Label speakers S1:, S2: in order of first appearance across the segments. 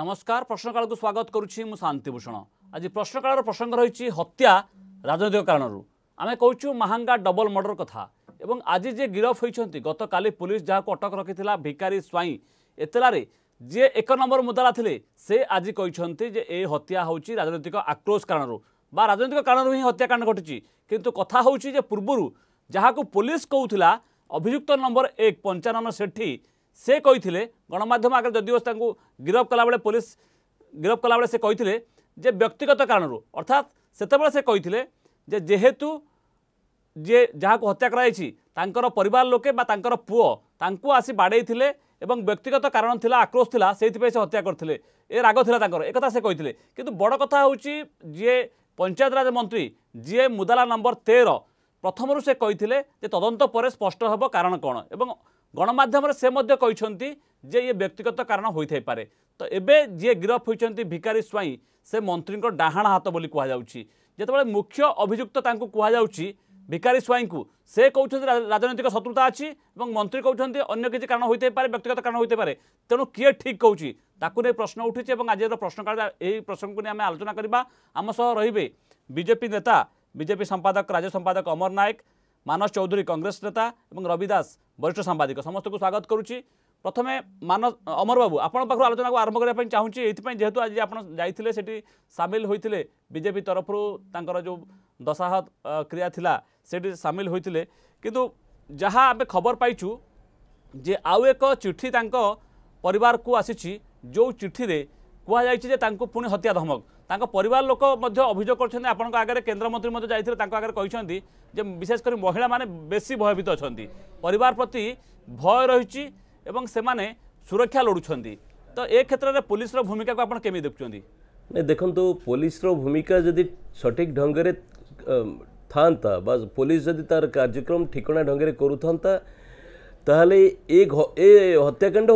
S1: নমস্কার প্রশ্নকালকে স্বাগত করছি মু শান্তিভূষণ আজ প্রশ্নকালর প্রসঙ্গ রয়েছে হত্যা রাজনৈতিক কারণর আমি কৌছু মাহাঙ্গা ডবল মর্ডর কথা এবং আজ যে গিরফ হয়েছেন গতকালি পুলিশ যা অটক রাখি ভিকারী স্বাই এতলারে যে এক নম্বর মুদারা লে সে আজ কিন্তু যে এই হত্যা হচ্ছে রাজনৈতিক আক্রোশ কারণর বা রাজনৈতিক কারণর হি হত্যাকাণ্ড ঘটিছে কিন্তু কথা হচ্ছে যে পূর্ব যাহা পুলিশ কৌলা অভিযুক্ত নম্বর এক পঞ্চানন সেঠী ସେ କହିଥିଲେ ଗଣମାଧ୍ୟମ ଆଗରେ ଯଦିଓ ତାଙ୍କୁ ଗିରଫ କଲାବେଳେ ପୋଲିସ ଗିରଫ କଲାବେଳେ ସେ କହିଥିଲେ ଯେ ବ୍ୟକ୍ତିଗତ କାରଣରୁ ଅର୍ଥାତ୍ ସେତେବେଳେ ସେ କହିଥିଲେ ଯେ ଯେହେତୁ ଯିଏ ଯାହାକୁ ହତ୍ୟା କରାଯାଇଛି ତାଙ୍କର ପରିବାର ଲୋକେ ବା ତାଙ୍କର ପୁଅ ତାଙ୍କୁ ଆସି ବାଡ଼େଇଥିଲେ ଏବଂ ବ୍ୟକ୍ତିଗତ କାରଣ ଥିଲା ଆକ୍ରୋଶ ଥିଲା ସେଇଥିପାଇଁ ସେ ହତ୍ୟା କରିଥିଲେ ଏ ରାଗ ଥିଲା ତାଙ୍କର ଏକଥା ସେ କହିଥିଲେ କିନ୍ତୁ ବଡ଼ କଥା ହେଉଛି ଯିଏ ପଞ୍ଚାୟତରାଜ ମନ୍ତ୍ରୀ ଯିଏ ମୁଦାଲା ନମ୍ବର ତେର ପ୍ରଥମରୁ ସେ କହିଥିଲେ ଯେ ତଦନ୍ତ ପରେ ସ୍ପଷ୍ଟ ହେବ କାରଣ କ'ଣ ଏବଂ ଗଣମାଧ୍ୟମରେ ସେ ମଧ୍ୟ କହିଛନ୍ତି ଯେ ଇଏ ବ୍ୟକ୍ତିଗତ କାରଣ ହୋଇଥାଇପାରେ ତ ଏବେ ଯିଏ ଗିରଫ ହୋଇଛନ୍ତି ଭିକାରୀ ସ୍ୱାଇଁ ସେ ମନ୍ତ୍ରୀଙ୍କ ଡାହାଣ ହାତ ବୋଲି କୁହାଯାଉଛି ଯେତେବେଳେ ମୁଖ୍ୟ ଅଭିଯୁକ୍ତ ତାଙ୍କୁ କୁହାଯାଉଛି ଭିକାରୀ ସ୍ୱାଇଁଙ୍କୁ ସେ କହୁଛନ୍ତି ରାଜନୈତିକ ଶତ୍ରୁତା ଅଛି ଏବଂ ମନ୍ତ୍ରୀ କହୁଛନ୍ତି ଅନ୍ୟ କିଛି କାରଣ ହୋଇଥାଇପାରେ ବ୍ୟକ୍ତିଗତ କାରଣ ହୋଇଥାଇପାରେ ତେଣୁ କିଏ ଠିକ୍ କହୁଛି ତାକୁ ନେଇ ପ୍ରଶ୍ନ ଉଠିଛି ଏବଂ ଆଜିର ପ୍ରଶ୍ନକାଳରେ ଏହି ପ୍ରସଙ୍ଗକୁ ନେଇ ଆମେ ଆଲୋଚନା କରିବା ଆମ ସହ ରହିବେ ବିଜେପି ନେତା ବିଜେପି ସମ୍ପାଦକ ରାଜ୍ୟ ସମ୍ପାଦକ ଅମର ନାୟକ ମାନସ ଚୌଧୁରୀ କଂଗ୍ରେସ ନେତା ଏବଂ ରବି ଦାସ ବରିଷ୍ଠ ସାମ୍ବାଦିକ ସମସ୍ତଙ୍କୁ ସ୍ୱାଗତ କରୁଛି ପ୍ରଥମେ ମାନ ଅମର ବାବୁ ଆପଣଙ୍କ ପାଖରୁ ଆଲୋଚନାକୁ ଆରମ୍ଭ କରିବା ପାଇଁ ଚାହୁଁଛି ଏଥିପାଇଁ ଯେହେତୁ ଆଜି ଆପଣ ଯାଇଥିଲେ ସେଠି ସାମିଲ ହୋଇଥିଲେ ବିଜେପି ତରଫରୁ ତାଙ୍କର ଯେଉଁ ଦଶାହ କ୍ରିୟା ଥିଲା ସେଠି ସାମିଲ ହୋଇଥିଲେ କିନ୍ତୁ ଯାହା ଆମେ ଖବର ପାଇଛୁ ଯେ ଆଉ ଏକ ଚିଠି ତାଙ୍କ ପରିବାରକୁ ଆସିଛି ଯେଉଁ ଚିଠିରେ କୁହାଯାଇଛି ଯେ ତାଙ୍କୁ ପୁଣି ହତ୍ୟା ତାଙ୍କ ପରିବାର ଲୋକ ମଧ୍ୟ ଅଭିଯୋଗ କରୁଛନ୍ତି ଆପଣଙ୍କ ଆଗରେ କେନ୍ଦ୍ରମନ୍ତ୍ରୀ ମଧ୍ୟ ଯାଇଥିଲେ ତାଙ୍କ ଆଗରେ କହିଛନ୍ତି ଯେ ବିଶେଷ କରି ମହିଳାମାନେ ବେଶୀ ଭୟଭୀତ ଅଛନ୍ତି ପରିବାର ପ୍ରତି ଭୟ ରହିଛି ଏବଂ ସେମାନେ ସୁରକ୍ଷା ଲୋଡ଼ୁଛନ୍ତି ତ ଏ କ୍ଷେତ୍ରରେ ପୋଲିସର ଭୂମିକାକୁ ଆପଣ କେମିତି ଦେଖୁଛନ୍ତି
S2: ନାଇଁ ଦେଖନ୍ତୁ ପୋଲିସର ଭୂମିକା ଯଦି ସଠିକ୍ ଢଙ୍ଗରେ ଥାଆନ୍ତା ବା ପୋଲିସ ଯଦି ତାର କାର୍ଯ୍ୟକ୍ରମ ଠିକଣା ଢଙ୍ଗରେ କରୁଥାନ୍ତା ତାହେଲେ ଏ ଏ ହତ୍ୟାକାଣ୍ଡ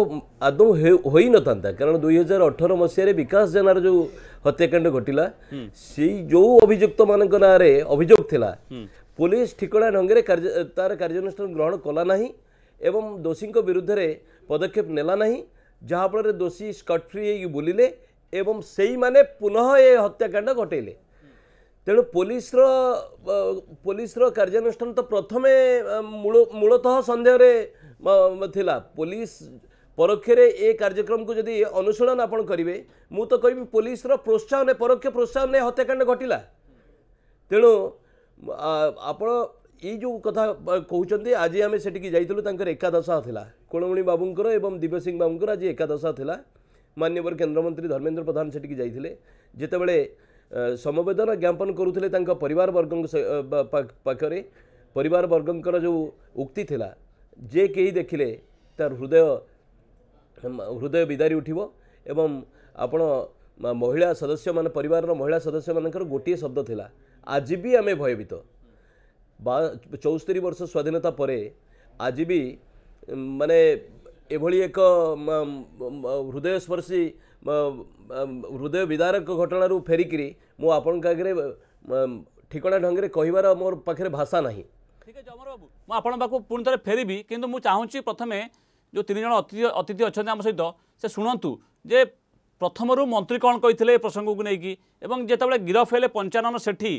S2: ଆଦୌ ହୋଇନଥାନ୍ତା କାରଣ ଦୁଇ ହଜାର ଅଠର ମସିହାରେ ବିକାଶ ଜେନାର ଯେଉଁ ହତ୍ୟାକାଣ୍ଡ ଘଟିଲା ସେଇ ଯେଉଁ ଅଭିଯୁକ୍ତମାନଙ୍କ ନାଁରେ ଅଭିଯୋଗ ଥିଲା ପୋଲିସ ଠିକଣା ଢଙ୍ଗରେ କାର୍ଯ୍ୟ ତାର କାର୍ଯ୍ୟାନୁଷ୍ଠାନ ଗ୍ରହଣ କଲା ନାହିଁ ଏବଂ ଦୋଷୀଙ୍କ ବିରୁଦ୍ଧରେ ପଦକ୍ଷେପ ନେଲା ନାହିଁ ଯାହାଫଳରେ ଦୋଷୀ ସ୍କଟ୍ ଫ୍ରି ହେଇକି ବୁଲିଲେ ଏବଂ ସେଇମାନେ ପୁନଃ ଏ ହତ୍ୟାକାଣ୍ଡ ଘଟେଇଲେ ତେଣୁ ପୋଲିସର ପୋଲିସର କାର୍ଯ୍ୟାନୁଷ୍ଠାନ ତ ପ୍ରଥମେ ମୂଳ ମୂଳତଃ ସନ୍ଦେହରେ ଥିଲା ପୋଲିସ ପରୋକ୍ଷରେ ଏ କାର୍ଯ୍ୟକ୍ରମକୁ ଯଦି ଅନୁସରଣ ଆପଣ କରିବେ ମୁଁ ତ କହିବି ପୋଲିସର ପ୍ରୋତ୍ସାହନ ପରୋକ୍ଷ ପ୍ରୋତ୍ସାହନ ହତ୍ୟାକାଣ୍ଡ ଘଟିଲା ତେଣୁ ଆପଣ ଏଇ ଯେଉଁ କଥା କହୁଛନ୍ତି ଆଜି ଆମେ ସେଠିକି ଯାଇଥିଲୁ ତାଙ୍କର ଏକାଦଶ ଥିଲା କୁଳମଣି ବାବୁଙ୍କର ଏବଂ ଦିବ୍ୟ ସିଂ ବାବୁଙ୍କର ଆଜି ଏକାଦଶ ଥିଲା ମାନ୍ୟବର କେନ୍ଦ୍ରମନ୍ତ୍ରୀ ଧର୍ମେନ୍ଦ୍ର ପ୍ରଧାନ ସେଠିକି ଯାଇଥିଲେ ଯେତେବେଳେ ସମବେଦନା ଜ୍ଞାପନ କରୁଥିଲେ ତାଙ୍କ ପରିବାରବର୍ଗଙ୍କ ପାଖରେ ପରିବାରବର୍ଗଙ୍କର ଯେଉଁ ଉକ୍ତି ଥିଲା ଯେ କେହି ଦେଖିଲେ ତାର ହୃଦୟ ହୃଦୟ ବିଦାରି ଉଠିବ ଏବଂ ଆପଣ ମହିଳା ସଦସ୍ୟମାନେ ପରିବାରର ମହିଳା ସଦସ୍ୟମାନଙ୍କର ଗୋଟିଏ ଶବ୍ଦ ଥିଲା ଆଜି ବି ଆମେ ଭୟଭୀତ ବା ଚଉସ୍ତରୀ ବର୍ଷ ସ୍ୱାଧୀନତା ପରେ ଆଜି ବି ମାନେ ଏଭଳି ଏକ ହୃଦୟସ୍ପର୍ଶୀ ହୃଦୟ ବିଦାରକ ଘଟଣାରୁ ଫେରିକିରି ମୁଁ ଆପଣଙ୍କ ଆଗରେ ଠିକଣା ଢଙ୍ଗରେ କହିବାର ମୋର ପାଖରେ ଭାଷା ନାହିଁ ठीक है
S1: ଜମର ବାବୁ ମୁଁ ଆପଣଙ୍କ ପାଖକୁ ପୁଣି ଥରେ ଫେରିବି କିନ୍ତୁ ମୁଁ ଚାହୁଁଛି ପ୍ରଥମେ ଯେଉଁ ତିନି ଜଣ ଅତିଥି ଅତିଥି ଅଛନ୍ତି ଆମ ସହିତ ସେ ଶୁଣନ୍ତୁ ଯେ ପ୍ରଥମରୁ ମନ୍ତ୍ରୀ କ'ଣ କହିଥିଲେ ଏ ପ୍ରସଙ୍ଗକୁ ନେଇକି ଏବଂ ଯେତେବେଳେ ଗିରଫ ହେଲେ ପଞ୍ଚାନନ ସେଠି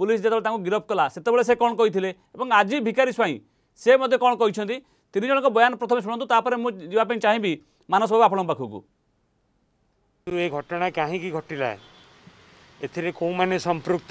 S1: ପୁଲିସ୍ ଯେତେବେଳେ ତାଙ୍କୁ ଗିରଫ କଲା ସେତେବେଳେ ସେ କ'ଣ କହିଥିଲେ ଏବଂ ଆଜି ଭିକାରୀ ସ୍ୱାଇଁ ସେ ମଧ୍ୟ କ'ଣ କହିଛନ୍ତି ତିନି ଜଣଙ୍କ ବୟାନ ପ୍ରଥମେ ଶୁଣନ୍ତୁ ତାପରେ ମୁଁ ଯିବା ପାଇଁ ଚାହିଁବି ମାନସ ବାବୁ ଆପଣଙ୍କ ପାଖକୁ ଏ ଘଟଣା କାହିଁକି ଘଟିଲା ଏଥିରେ କେଉଁମାନେ ସମ୍ପୃକ୍ତ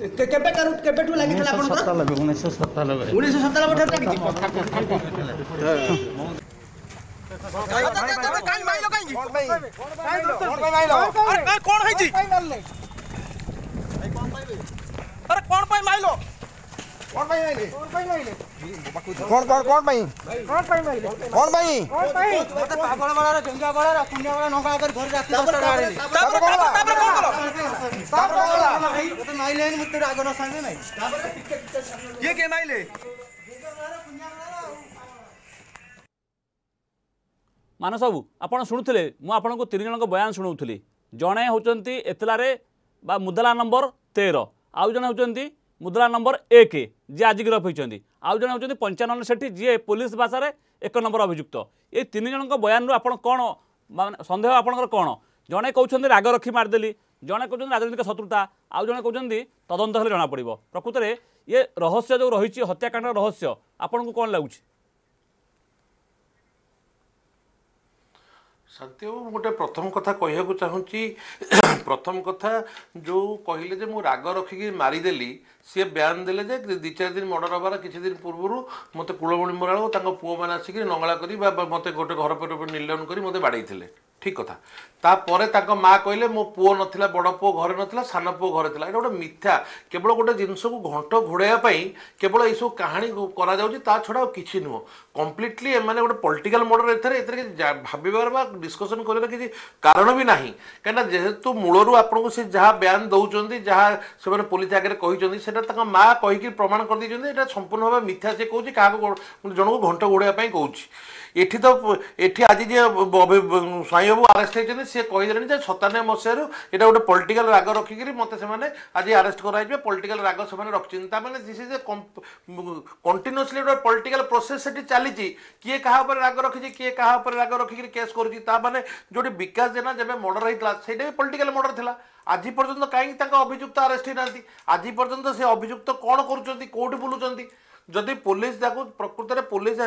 S3: କେବେଠାରୁ କେବେଠୁ ଲାଗିଥିଲା ଆପଣ ସତାନବେ ଉଣେଇଶହ ସତାନବେ ଉଣେଇଶହ ସତାନବେ ଠାରୁ ଲାଗିଛି କଣ ହେଇଛି କଣ ପାଇଁ ମାଇଲ କଣ କଣ କଣ ପାଇଁ କଣ ପାଇଁ କଣ ପାଇଁ
S1: ମାନସବୁ ଆପଣ ଶୁଣୁଥିଲେ ମୁଁ ଆପଣଙ୍କୁ ତିନି ଜଣଙ୍କ ବୟାନ ଶୁଣାଉଥିଲି ଜଣେ ହେଉଛନ୍ତି ଏତଲାରେ ବା ମୁଦଲା ନମ୍ବର ତେର ଆଉ ଜଣେ ହେଉଛନ୍ତି ମୁଦ୍ରା ନମ୍ବର ଏକ ଯିଏ ଆଜି ଗିରଫ ହୋଇଛନ୍ତି ଆଉ ଜଣେ ହେଉଛନ୍ତି ପଞ୍ଚାନନ ସେଠୀ ଯିଏ ପୋଲିସ ଭାଷାରେ ଏକ ନମ୍ବର ଅଭିଯୁକ୍ତ ଏ ତିନି ଜଣଙ୍କ ବୟାନରୁ ଆପଣ କ'ଣ ମାନେ ସନ୍ଦେହ ଆପଣଙ୍କର କ'ଣ ଜଣେ କହୁଛନ୍ତି ରାଗ ରଖି ମାରିଦେଲି ଜଣେ କହୁଛନ୍ତି ରାଜନୈତିକ ଶତ୍ରୁତା ଆଉ ଜଣେ କହୁଛନ୍ତି ତଦନ୍ତ ହେଲେ ଜଣାପଡ଼ିବ ପ୍ରକୃତରେ ଇଏ ରହସ୍ୟ ଯେଉଁ ରହିଛି ହତ୍ୟାକାଣ୍ଡର ରହସ୍ୟ ଆପଣଙ୍କୁ କ'ଣ ଲାଗୁଛି
S4: ଶାନ୍ତିବାବୁ ମୁଁ ଗୋଟେ ପ୍ରଥମ କଥା କହିବାକୁ ଚାହୁଁଛି ପ୍ରଥମ କଥା ଯେଉଁ କହିଲେ ଯେ ମୁଁ ରାଗ ରଖିକି ମାରିଦେଲି ସିଏ ବ୍ୟାନ୍ ଦେଲେ ଯେ ଦୁଇ ଚାରି ଦିନ ମର୍ଡ଼ର ହେବାର କିଛି ଦିନ ପୂର୍ବରୁ ମୋତେ କୁଳମଣି ମରାଳ ତାଙ୍କ ପୁଅମାନେ ଆସିକି ନଙ୍ଗଳା କରି ବା ମୋତେ ଗୋଟେ ଘର ପରେ ନିଲନ କରି ମୋତେ ବାଡ଼େଇଥିଲେ ঠিক কথা ତାପରେ ତାଙ୍କ ମା କହିଲେ ମୋ ପୁଅ ନଥିଲା ବଡ଼ ପୁଅ ଘରେ ନଥିଲା ସାନ ପୁଅ ଘରେ ଥିଲା ଏଇଟା ଗୋଟେ ମିଥ୍ୟା କେବଳ ଗୋଟେ ଜିନିଷକୁ ଘଣ୍ଟ ଘୋଡ଼ାଇବା ପାଇଁ କେବଳ ଏଇସବୁ କାହାଣୀ କରାଯାଉଛି ତା ଛଡ଼ା ଆଉ କିଛି ନୁହଁ କମ୍ପ୍ଲିଟଲି ଏମାନେ ଗୋଟେ ପଲିଟିକାଲ ମଡ଼ର ଏଥିରେ ଏଥିରେ କିଛି ଭାବିବାର ବା ଡିସ୍କସନ୍ କରିବାର କିଛି କାରଣ ବି ନାହିଁ କାହିଁକିନା ଯେହେତୁ ମୂଳରୁ ଆପଣଙ୍କୁ ସେ ଯାହା ବୟାନ ଦେଉଛନ୍ତି ଯାହା ସେମାନେ ପୋଲିସ ଆଗରେ କହିଛନ୍ତି ସେଟା ତାଙ୍କ ମା କହିକି ପ୍ରମାଣ କରିଦେଇଛନ୍ତି ଏଇଟା ସମ୍ପୂର୍ଣ୍ଣ ଭାବେ ମିଥ୍ୟା ସେ କହୁଛି କାହାକୁ ଜଣକୁ ଘଣ୍ଟ ଘୋଡ଼ାଇବା ପାଇଁ କହୁଛି ଏଠି ତ ଏଠି ଆଜି ଯିଏ ସ୍ୱାଇଁ ବାଇବାବୁ ଆରେଷ୍ଟ ହେଇଛନ୍ତି ସିଏ କହିଦେଲେଣି ଯେ ସତାନବେ ମସିହାରୁ ଏଇଟା ଗୋଟେ ପଲିଟିକାଲ ରାଗ ରଖିକିରି ମୋତେ ସେମାନେ ଆଜି ଆରେଷ୍ଟ କରାଯିବେ ପଲିଟିକାଲ ରାଗ ସେମାନେ ରଖିଛନ୍ତି ତାମାନେ ଦିସ୍ ଇଜ୍ ଏ କଣ୍ଟିନ୍ୟୁସଲି ଗୋଟେ ପଲିଟିକାଲ ପ୍ରୋସେସ୍ ସେଠି ଚାଲିଛି କିଏ କାହା ଉପରେ ରାଗ ରଖିଛି କିଏ କାହା ଉପରେ ରାଗ ରଖିକିରି କେସ୍ କରୁଛି ତାମାନେ ଯେଉଁଠି ବିକାଶ ଜେନା ଯେବେ ମର୍ଡର ହେଇଥିଲା ସେଇଟା ବି ପଲିଟିକାଲ ମର୍ଡର ଥିଲା ଆଜି ପର୍ଯ୍ୟନ୍ତ କାହିଁକି ତାଙ୍କ ଅଭିଯୁକ୍ତ ଆରେଷ୍ଟ ହେଇନାହାନ୍ତି ଆଜି ପର୍ଯ୍ୟନ୍ତ ସେ ଅଭିଯୁକ୍ତ କ'ଣ କରୁଛନ୍ତି କେଉଁଠି ବୁଲୁଛନ୍ତି ଯଦି ପୋଲିସ ତାକୁ ପ୍ରକୃତରେ ପୋଲିସ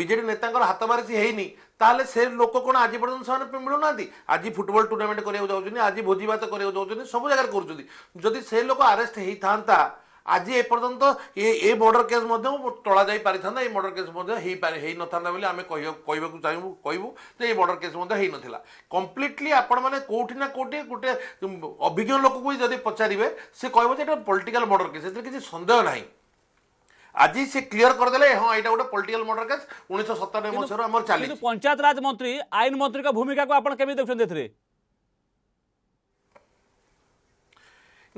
S4: ବିଜେଡ଼ି ନେତାଙ୍କର ହାତମାରିସି ହେଇନି ତାହେଲେ ସେ ଲୋକ କ'ଣ ଆଜି ପର୍ଯ୍ୟନ୍ତ ସେମାନେ ମିଳୁନାହାନ୍ତି ଆଜି ଫୁଟବଲ ଟୁର୍ଣ୍ଣାମେଣ୍ଟ କରିବାକୁ ଯାଉଛନ୍ତି ଆଜି ଭୋଜିଭାତ କରିବାକୁ ଯାଉଛନ୍ତି ସବୁ ଜାଗାରେ କରୁଛନ୍ତି ଯଦି ସେ ଲୋକ ଆରେଷ୍ଟ ହେଇଥାନ୍ତା আজি এপর্যন্ত এ মর্ডর কেস মধ্যে টলা যাই পারি এই মর্ডর কেস মধ্যে হয়ে হয়ে নথান্তা বলে আমি কহবাকে চাইবু কহবু যে এই মর্ডর কেস মধ্যে হয়ে নথিলা কমপ্লিটলি আপন মানে কোটি না কোটি গোটে অভিজ্ঞ লোককে যদি পচারিবে সে কহব যে এটা পলিটিক্যাল মর্ডর কেস এতে
S1: কিছু সন্দেহ নাই আজি সে ক্লিয়ার করেদেলে হ্যাঁ এটা গোটে পলিটিক্যাল মর্ডর কেস উনিশশো সতানবে মশার আমার চালি পঞ্চায়েত রাজ মন্ত্রী আইন মন্ত্রী ভূমিকা আপনার কেমি দেখছেন এতে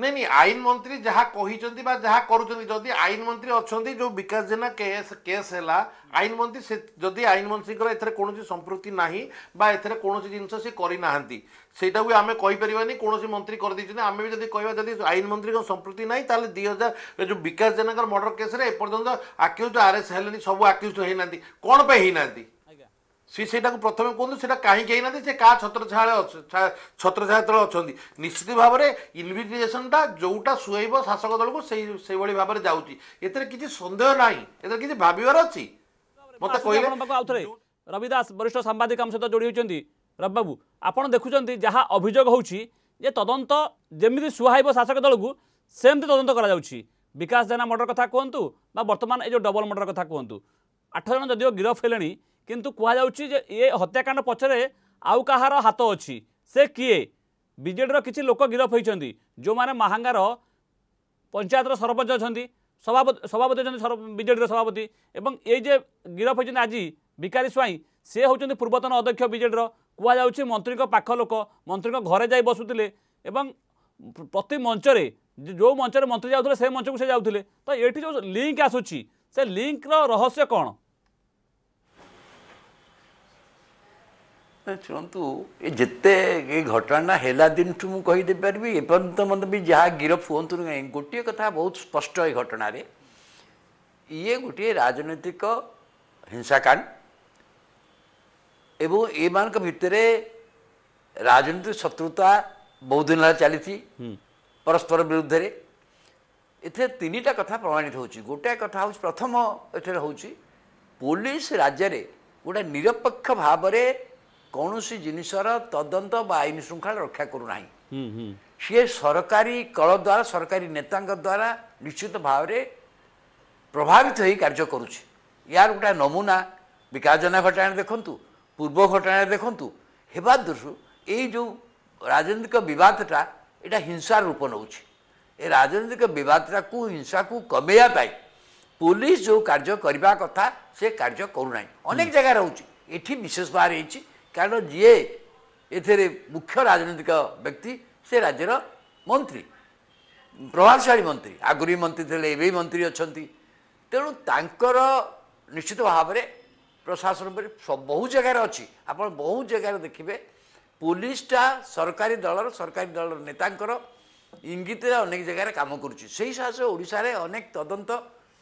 S1: ନାଇଁ ନାଇଁ ଆଇନ ମନ୍ତ୍ରୀ ଯାହା କହିଛନ୍ତି ବା
S4: ଯାହା କରୁଛନ୍ତି ଯଦି ଆଇନ ମନ୍ତ୍ରୀ ଅଛନ୍ତି ଯେଉଁ ବିକାଶ ଜେନା କେସ୍ କେସ୍ ହେଲା ଆଇନ ମନ୍ତ୍ରୀ ସେ ଯଦି ଆଇନ ମନ୍ତ୍ରୀଙ୍କର ଏଥିରେ କୌଣସି ସମ୍ପୃକ୍ତି ନାହିଁ ବା ଏଥିରେ କୌଣସି ଜିନିଷ ସେ କରିନାହାନ୍ତି ସେଇଟାକୁ ଆମେ କହିପାରିବାନି କୌଣସି ମନ୍ତ୍ରୀ କରିଦେଇଛନ୍ତି ଆମେ ବି ଯଦି କହିବା ଯଦି ଆଇନ ମନ୍ତ୍ରୀଙ୍କ ସମ୍ପୃକ୍ତି ନାହିଁ ତାହେଲେ ଦୁଇ ହଜାର ଯେଉଁ ବିକାଶ ଜେନାଙ୍କର ମର୍ଡ଼ର କେସ୍ରେ ଏପର୍ଯ୍ୟନ୍ତ ଆକ୍ୟୁଜ୍ ଆରେଷ୍ଟ ହେଲେନି ସବୁ ଆକ୍ୟୁଜ୍ ହେଇନାହାନ୍ତି କ'ଣ ପାଇଁ ହେଇନାହାନ୍ତି সি সেটাকে প্রথমে কুহতু সেটা কাহিঁকি হইনাহান্তি সে কাহা ছত্রছায়ায় ছত্রছায়া তলে অনেক নিশ্চিত ভাবে ইনভিটিগেসনটা যেটা শুয়েব শাসক দলকে সেই
S1: সেইভাবে ভাবে যাচ্ছি এতে কিছু সন্দেহ নাই এতে কিছু ভাববার অছি মতো কহিলেন রবি দাস বরিষ্ঠ সাংবাদিক আম সহ যোড়ি হয়েছেন রবিবাবু আপনার দেখুম যা অভিযোগ হচ্ছে যে তদন্ত যেমি সুহাইব শাসক দলকু সেমতি তদন্ত করা যাচ্ছে বিকাশ জেনা মর্ডর কথা কুহতু বা বর্তমান এই যে ডবল মর্ডর কথা কুহতু আঠ জন যদিও গিরফ হলে କିନ୍ତୁ କୁହାଯାଉଛି ଯେ ଏ ହତ୍ୟାକାଣ୍ଡ ପଛରେ ଆଉ କାହାର ହାତ ଅଛି ସେ କିଏ ବିଜେଡ଼ିର କିଛି ଲୋକ ଗିରଫ ହୋଇଛନ୍ତି ଯେଉଁମାନେ ମାହାଙ୍ଗାର ପଞ୍ଚାୟତର ସରପଞ୍ଚ ଅଛନ୍ତି ସଭାପତି ସଭାପତି ଅଛନ୍ତି ବିଜେଡ଼ିର ସଭାପତି ଏବଂ ଏଇ ଯେ ଗିରଫ ହୋଇଛନ୍ତି ଆଜି ଭିକାରୀ ସ୍ୱାଇଁ ସେ ହେଉଛନ୍ତି ପୂର୍ବତନ ଅଧ୍ୟକ୍ଷ ବିଜେଡ଼ିର କୁହାଯାଉଛି ମନ୍ତ୍ରୀଙ୍କ ପାଖ ଲୋକ ମନ୍ତ୍ରୀଙ୍କ ଘରେ ଯାଇ ବସୁଥିଲେ ଏବଂ ପ୍ରତି ମଞ୍ଚରେ ଯେଉଁ ମଞ୍ଚରେ ମନ୍ତ୍ରୀ ଯାଉଥିଲେ ସେ ମଞ୍ଚକୁ ସେ ଯାଉଥିଲେ ତ ଏଇଠି ଯେଉଁ ଲିଙ୍କ୍ ଆସୁଛି ସେ ଲିଙ୍କ୍ର ରହସ୍ୟ କ'ଣ
S3: ଶୁଣନ୍ତୁ ଏ ଯେତେ ଏ ଘଟଣାଟା ହେଲା ଦିନଠୁ ମୁଁ କହିଦେଇ କହିଦେଇପାରିବି ଏପର୍ଯ୍ୟନ୍ତ ମୋତେ ବି ଯାହା ଗିରଫ ହୁଅନ୍ତୁ କାହିଁ ଗୋଟିଏ କଥା ବହୁତ ସ୍ପଷ୍ଟ ଏ ଘଟଣାରେ ଇଏ ଗୋଟିଏ ରାଜନୈତିକ ହିଂସାକାଣ୍ଡ ଏବଂ ଏମାନଙ୍କ ଭିତରେ ରାଜନୈତିକ ଶତ୍ରୁତା ବହୁତ ଦିନ ହେଲା ଚାଲିଛି ପରସ୍ପର ବିରୁଦ୍ଧରେ ଏଥିରେ ତିନିଟା କଥା ପ୍ରମାଣିତ ହେଉଛି ଗୋଟିଏ କଥା ହେଉଛି ପ୍ରଥମ ଏଠାରେ ହେଉଛି ପୋଲିସ ରାଜ୍ୟରେ ଗୋଟେ ନିରପେକ୍ଷ ଭାବରେ କୌଣସି ଜିନିଷର ତଦନ୍ତ ବା ଆଇନ ଶୃଙ୍ଖଳା ରକ୍ଷା କରୁନାହିଁ ସିଏ ସରକାରୀ କଳ ଦ୍ୱାରା ସରକାରୀ ନେତାଙ୍କ ଦ୍ୱାରା ନିଶ୍ଚିତ ଭାବରେ ପ୍ରଭାବିତ ହୋଇ କାର୍ଯ୍ୟ କରୁଛି ଏହାର ଗୋଟେ ନମୁନା ବିକାଶନା ଘଟଣାରେ ଦେଖନ୍ତୁ ପୂର୍ବ ଘଟଣାରେ ଦେଖନ୍ତୁ ହେବା ଦୃଷ୍ଟିରୁ ଏଇ ଯେଉଁ ରାଜନୈତିକ ବିବାଦଟା ଏଇଟା ହିଂସାର ରୂପ ନେଉଛି ଏ ରାଜନୈତିକ ବିବାଦଟାକୁ ହିଂସାକୁ କମେଇବା ପାଇଁ ପୋଲିସ ଯେଉଁ କାର୍ଯ୍ୟ କରିବା କଥା ସେ କାର୍ଯ୍ୟ କରୁନାହିଁ ଅନେକ ଜାଗାରେ ହେଉଛି ଏଠି ବିଶେଷ ଭାବରେ ହେଇଛି କାରଣ ଯିଏ ଏଥିରେ ମୁଖ୍ୟ ରାଜନୈତିକ ବ୍ୟକ୍ତି ସେ ରାଜ୍ୟର ମନ୍ତ୍ରୀ ପ୍ରଭାବଶାଳୀ ମନ୍ତ୍ରୀ ଆଗରୁ ମନ୍ତ୍ରୀ ଥିଲେ ଏବେ ମନ୍ତ୍ରୀ ଅଛନ୍ତି ତେଣୁ ତାଙ୍କର ନିଶ୍ଚିତ ଭାବରେ ପ୍ରଶାସନ ପରି ବହୁ ଜାଗାରେ ଅଛି ଆପଣ ବହୁ ଜାଗାରେ ଦେଖିବେ ପୋଲିସଟା ସରକାରୀ ଦଳର ସରକାରୀ ଦଳର ନେତାଙ୍କର ଇଙ୍ଗିତରେ ଅନେକ ଜାଗାରେ କାମ କରୁଛି ସେହି ହିସାବରେ ଓଡ଼ିଶାରେ ଅନେକ ତଦନ୍ତ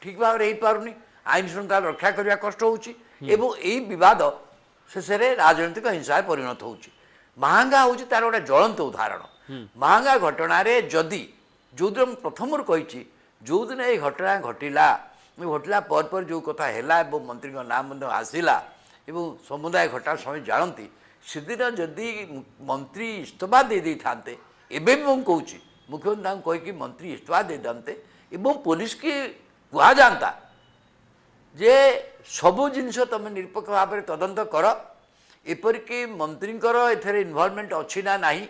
S3: ଠିକ୍ ଭାବରେ ହେଇପାରୁନି ଆଇନ ଶୃଙ୍ଖଳା ରକ୍ଷା କରିବା କଷ୍ଟ ହେଉଛି ଏବଂ ଏହି ବିବାଦ ଶେଷରେ ରାଜନୈତିକ ହିଂସାରେ ପରିଣତ ହେଉଛି ମାହାଙ୍ଗା ହେଉଛି ତା'ର ଗୋଟେ ଜ୍ୱଳନ୍ତ ଉଦାହରଣ ମାହାଙ୍ଗା ଘଟଣାରେ ଯଦି ଯେଉଁଦିନ ମୁଁ ପ୍ରଥମରୁ କହିଛି ଯେଉଁଦିନ ଏହି ଘଟଣା ଘଟିଲା ଘଟିଲା ପରେ ପରେ ଯେଉଁ କଥା ହେଲା ଏବଂ ମନ୍ତ୍ରୀଙ୍କ ନାଁ ମଧ୍ୟ ଆସିଲା ଏବଂ ସମୁଦାୟ ଘଟଣା ସମସ୍ତେ ଜାଣନ୍ତି ସେଦିନ ଯଦି ମନ୍ତ୍ରୀ ଇସ୍ତଫା ଦେଇଦେଇଥାନ୍ତେ ଏବେ ବି ମୁଁ କହୁଛି ମୁଖ୍ୟମନ୍ତ୍ରୀ ତାଙ୍କୁ କହିକି ମନ୍ତ୍ରୀ ଇସ୍ତଫା ଦେଇଥାନ୍ତେ ଏବଂ ପୋଲିସକି କୁହାଯାଆନ୍ତା ଯେ ସବୁ ଜିନିଷ ତୁମେ ନିରପେକ୍ଷ ଭାବରେ ତଦନ୍ତ କର ଏପରିକି ମନ୍ତ୍ରୀଙ୍କର ଏଥିରେ ଇନଭଲଭମେଣ୍ଟ ଅଛି ନା ନାହିଁ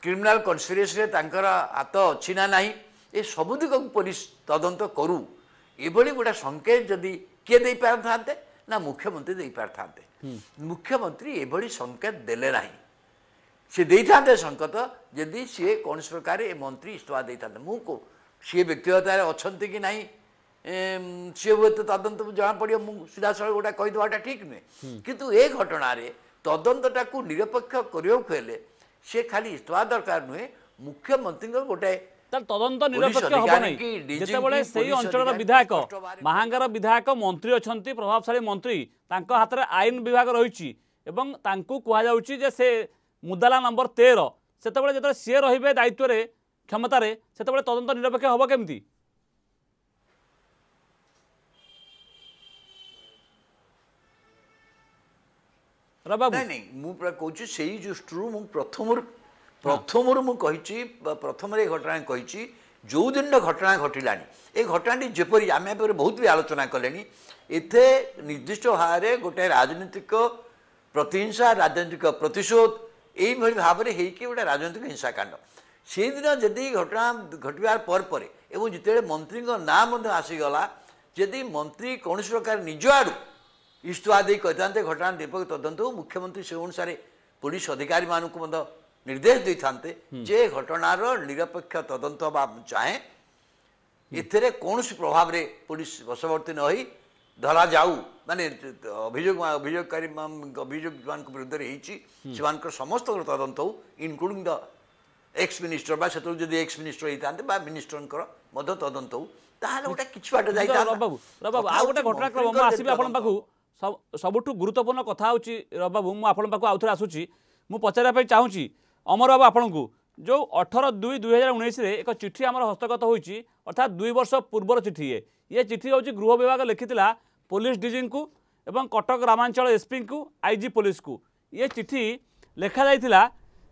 S3: କ୍ରିମିନାଲ୍ କନ୍ସପିରେସିରେ ତାଙ୍କର ହାତ ଅଛି ନା ନାହିଁ ଏ ସବୁ ଦିଗକୁ ପୋଲିସ ତଦନ୍ତ କରୁ ଏଭଳି ଗୋଟେ ସଙ୍କେତ ଯଦି କିଏ ଦେଇପାରିଥାନ୍ତେ ନା ମୁଖ୍ୟମନ୍ତ୍ରୀ ଦେଇପାରିଥାନ୍ତେ ମୁଖ୍ୟମନ୍ତ୍ରୀ ଏଭଳି ସଙ୍କେତ ଦେଲେ ନାହିଁ ସେ ଦେଇଥାନ୍ତେ ସଙ୍କେତ ଯଦି ସିଏ କୌଣସି ପ୍ରକାର ଏ ମନ୍ତ୍ରୀ ଇସ୍ତଫା ଦେଇଥାନ୍ତେ ମୁଁ କହୁ ସିଏ ବ୍ୟକ୍ତିଗତରେ ଅଛନ୍ତି କି ନାହିଁ ସିଏ ହୁଏତ ତଦନ୍ତ ଜଣାପଡ଼ିବ ମୁଁ ସିଧାସଳଖ ଗୋଟା କହିଦେବାଟା ଠିକ୍ ନୁହେଁ କିନ୍ତୁ ଏ ଘଟଣାରେ ତଦନ୍ତଟାକୁ ନିରପେକ୍ଷ କରିବାକୁ ହେଲେ ସେ ଖାଲି ଇସ୍ତଫା ଦରକାର ନୁହେଁ ମୁଖ୍ୟମନ୍ତ୍ରୀଙ୍କ ଗୋଟାଏ তদন্ত নিরপেক্ষ হব না যেতবে সেই অঞ্চলের বিধায়ক
S1: মাহাঙ্গার বিধায়ক মন্ত্রী অনেক প্রভাবশালী মন্ত্রী তাঁর হাতের আইন বিভাগ রয়েছে এবং তাঁকু কুযাচ্ছে যে সে মুদালা নম্বর তের সেতবে যেত সি রহবে দায়িত্বরে ক্ষমতার সেতবে তদন্ত নিরপেক্ষ হব কমিটি
S3: ବାବୁ ନାଇଁ ନାଇଁ ମୁଁ ପୁରା କହୁଛି ସେଇ ଦୃଷ୍ଟିରୁ ମୁଁ ପ୍ରଥମରୁ ପ୍ରଥମରୁ ମୁଁ କହିଛି ପ୍ରଥମରେ ଏ ଘଟଣା କହିଛି ଯେଉଁ ଦିନର ଘଟଣା ଘଟିଲାଣି ଏ ଘଟଣାଟି ଯେପରି ଆମେ ଏପରେ ବହୁତ ବି ଆଲୋଚନା କଲେଣି ଏଥେ ନିର୍ଦ୍ଦିଷ୍ଟ ଭାବରେ ଗୋଟାଏ ରାଜନୈତିକ ପ୍ରତିହିଂସା ରାଜନୈତିକ ପ୍ରତିଶୋଧ এইভাবে ভাবে হয়েকি গোটা রাজনৈতিক হিংসাকাণ্ড সেইদিন যদি ঘটনা ঘটবার পরপরে এবং যেতবে মন্ত্রী না আসিগলা যদি মন্ত্রী কৌশি প্রকার নিজ আড়ু ଇସ୍ତଫା ଦେଇ କହିଥାନ୍ତେ ଘଟଣା ନିରପେକ୍ଷ ତଦନ୍ତ ହେଉ ମୁଖ୍ୟମନ୍ତ୍ରୀ ସେ ଅନୁସାରେ ପୋଲିସ ଅଧିକାରୀମାନଙ୍କୁ ମଧ୍ୟ ନିର୍ଦ୍ଦେଶ ଦେଇଥାନ୍ତେ ଯେ ଘଟଣାର ନିରପେକ୍ଷ ତଦନ୍ତ ହେବା ଚାହେଁ ଏଥିରେ କୌଣସି ପ୍ରଭାବରେ ପୋଲିସ ବଶବର୍ତ୍ତୀ ନ ହୋଇ ଧରାଯାଉ ମାନେ ଅଭିଯୋଗ ଅଭିଯୋଗକାରୀ ଅଭିଯୋଗମାନଙ୍କ ବିରୁଦ୍ଧରେ ହେଇଛି ସେମାନଙ୍କର ସମସ୍ତଙ୍କର ତଦନ୍ତ ହେଉ ଇନକ୍ଲୁଡ଼ିଙ୍ଗ ଦ ଏକ୍ସ ମିନିଷ୍ଟର ବା ସେତେବେଳେ ଯଦି ଏକ୍ସ ମିନିଷ୍ଟର ହେଇଥାନ୍ତେ ବା ମିନିଷ୍ଟରଙ୍କର ମଧ୍ୟ ତଦନ୍ତ ହେଉ ତାହେଲେ ଗୋଟେ କିଛି ବାଟ ଯାଇଥାଏ ଆଉ ଗୋଟେ ଘଟଣାକ୍ରମ ଆସିବି ଆପଣଙ୍କ
S1: ପାଖକୁ ସବୁଠୁ ଗୁରୁତ୍ୱପୂର୍ଣ୍ଣ କଥା ହେଉଛି ରବାବୁ ମୁଁ ଆପଣଙ୍କ ପାଖକୁ ଆଉଥରେ ଆସୁଛି ମୁଁ ପଚାରିବା ପାଇଁ ଚାହୁଁଛି ଅମର ବାବୁ ଆପଣଙ୍କୁ ଯେଉଁ ଅଠର ଦୁଇ ଦୁଇ ହଜାର ଉଣେଇଶରେ ଏକ ଚିଠି ଆମର ହସ୍ତଗତ ହୋଇଛି ଅର୍ଥାତ୍ ଦୁଇ ବର୍ଷ ପୂର୍ବର ଚିଠି ଇଏ ଇଏ ଚିଠି ହେଉଛି ଗୃହ ବିଭାଗ ଲେଖିଥିଲା ପୋଲିସ ଡିଜିଙ୍କୁ ଏବଂ କଟକ ଗ୍ରାମାଞ୍ଚଳ ଏସ୍ପିଙ୍କୁ ଆଇଜି ପୋଲିସକୁ ଇଏ ଚିଠି ଲେଖାଯାଇଥିଲା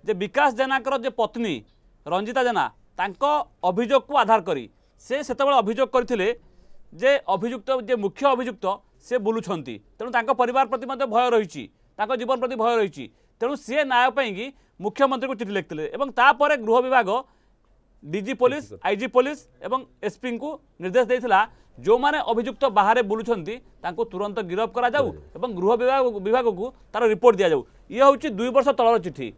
S1: ଯେ ବିକାଶ ଜେନାଙ୍କର ଯେ ପତ୍ନୀ ରଞ୍ଜିତା ଜେନା ତାଙ୍କ ଅଭିଯୋଗକୁ ଆଧାର କରି ସେ ସେତେବେଳେ ଅଭିଯୋଗ କରିଥିଲେ ଯେ ଅଭିଯୁକ୍ତ ଯେ ମୁଖ୍ୟ ଅଭିଯୁକ୍ତ সে বুলুচ্ছন্তি তেণু তাঙ্ক পরিবার প্রতি মধ্যে ভয় রয়েছে তাঙ্ক জীবন প্রতি ভয় রয়েছে তেণু সি ন্যায় পাইকি মুখ্যমন্ত্রী চিঠি লিখিলে এবং তাপরে গৃহ বিভাগ ডিজি পুলিশ আইজি পুলিশ এবং এসপি কু নির্দেশ দিয়েছিল যে অভিযুক্ত বাহারে বুলুচ্ছেন তাঁকু তুরন্ত গিরফ করা যাও এবং গৃহ বিভাগ বিভাগকু তার রিপোর্ট দিয়া যাও ইয়ে হচ্ছে দুই বর্ষ তলর চিঠি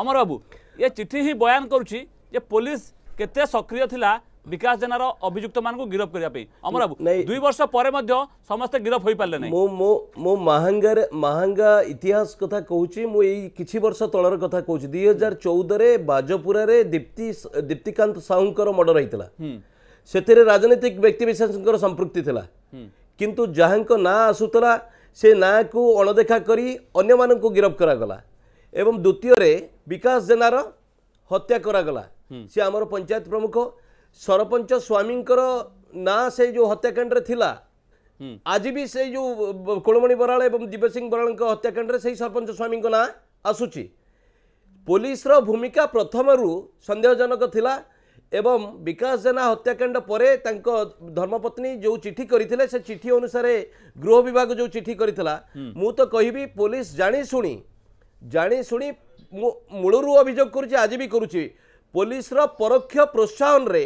S1: অমর বাবু এ চিঠি হি বয়ান করছি যে পুলিশ কেতে সক্রিয় লা ବିକାଶ ଜେନାର ଅଭିଯୁକ୍ତମାନଙ୍କୁ ଗିରଫ କରିବା ପାଇଁ ଅମର ବାବୁ ଦୁଇ ବର୍ଷ ପରେ ମଧ୍ୟ ସମସ୍ତେ ଗିରଫ ହୋଇପାରିଲେ ନାହିଁ ମୁଁ ମୁଁ
S2: ମହାଙ୍ଗାରେ ମହାଙ୍ଗା ଇତିହାସ କଥା କହୁଛି ମୁଁ ଏଇ କିଛି ବର୍ଷ ତଳର କଥା କହୁଛି ଦୁଇ ହଜାର ଚଉଦରେ ବାଜପୁରାରେ ଦୀପ୍ତି ଦୀପ୍ତିକାନ୍ତ ସାହୁଙ୍କର ମର୍ଡର ହେଇଥିଲା ସେଥିରେ ରାଜନୈତିକ ବ୍ୟକ୍ତିବିଶେଷଙ୍କର ସମ୍ପୃକ୍ତି ଥିଲା କିନ୍ତୁ ଯାହାଙ୍କ ନାଁ ଆସୁଥିଲା ସେ ନାଁକୁ ଅଣଦେଖା କରି ଅନ୍ୟମାନଙ୍କୁ ଗିରଫ କରାଗଲା ଏବଂ ଦ୍ୱିତୀୟରେ ବିକାଶ ଜେନାର ହତ୍ୟା କରାଗଲା ସେ ଆମର ପଞ୍ଚାୟତ ପ୍ରମୁଖ ସରପଞ୍ଚ ସ୍ୱାମୀଙ୍କର ନାଁ ସେ ଯେଉଁ ହତ୍ୟାକାଣ୍ଡରେ ଥିଲା ଆଜି ବି ସେ ଯେଉଁ କୁଳମଣି ବରାଳ ଏବଂ ଦିବ୍ୟସିଂ ବରାଳଙ୍କ ହତ୍ୟାକାଣ୍ଡରେ ସେହି ସରପଞ୍ଚ ସ୍ୱାମୀଙ୍କ ନାଁ ଆସୁଛି ପୋଲିସର ଭୂମିକା ପ୍ରଥମରୁ ସନ୍ଦେହଜନକ ଥିଲା ଏବଂ ବିକାଶ ଜେନା ହତ୍ୟାକାଣ୍ଡ ପରେ ତାଙ୍କ ଧର୍ମପତ୍ନୀ ଯେଉଁ ଚିଠି କରିଥିଲେ ସେ ଚିଠି ଅନୁସାରେ ଗୃହ ବିଭାଗ ଯେଉଁ ଚିଠି କରିଥିଲା ମୁଁ ତ କହିବି ପୋଲିସ ଜାଣିଶୁଣି ଜାଣିଶୁଣି ମୁଁ ମୂଳରୁ ଅଭିଯୋଗ କରୁଛି ଆଜି ବି କରୁଛି ପୋଲିସର ପରୋକ୍ଷ ପ୍ରୋତ୍ସାହନରେ